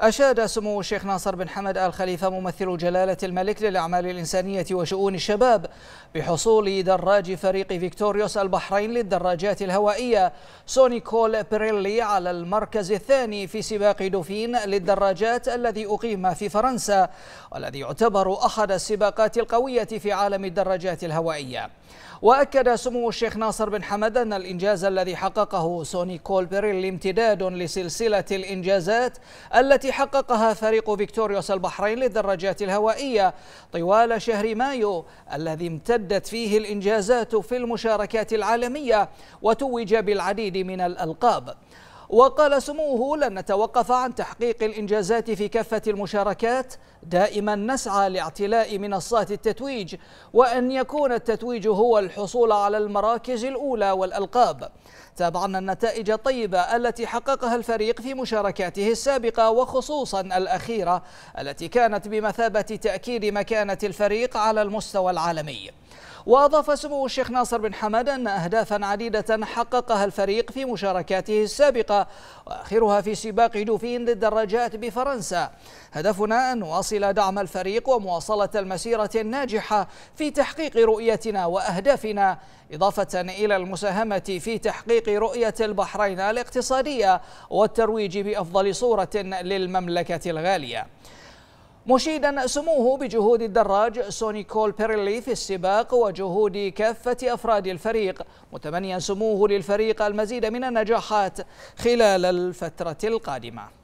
أشاد سمو الشيخ ناصر بن حمد آل خليفة ممثل جلالة الملك للأعمال الإنسانية وشؤون الشباب بحصول دراج فريق فيكتوريوس البحرين للدراجات الهوائية سوني كول بريلي على المركز الثاني في سباق دوفين للدراجات الذي أقيم في فرنسا والذي يعتبر أحد السباقات القوية في عالم الدراجات الهوائية وأكد سمو الشيخ ناصر بن حمد أن الإنجاز الذي حققه سوني كول بريلي امتداد لسلسلة الإنجازات التي التي حققها فريق فيكتوريوس البحرين للدراجات الهوائية طوال شهر مايو الذي امتدت فيه الإنجازات في المشاركات العالمية وتوج بالعديد من الألقاب وقال سموه لن نتوقف عن تحقيق الإنجازات في كافة المشاركات دائما نسعى لاعتلاء منصات التتويج وأن يكون التتويج هو الحصول على المراكز الأولى والألقاب تابعنا النتائج الطيبة التي حققها الفريق في مشاركاته السابقة وخصوصا الأخيرة التي كانت بمثابة تأكيد مكانة الفريق على المستوى العالمي وأضاف سمو الشيخ ناصر بن حمد أن أهدافا عديدة حققها الفريق في مشاركاته السابقة وآخرها في سباق دوفين للدراجات بفرنسا هدفنا أن نواصل دعم الفريق ومواصلة المسيرة الناجحة في تحقيق رؤيتنا وأهدافنا إضافة إلى المساهمة في تحقيق رؤية البحرين الاقتصادية والترويج بأفضل صورة للمملكة الغالية مشيدا سموه بجهود الدراج سونيكول بيريلي في السباق وجهود كافة أفراد الفريق متمنيا سموه للفريق المزيد من النجاحات خلال الفترة القادمة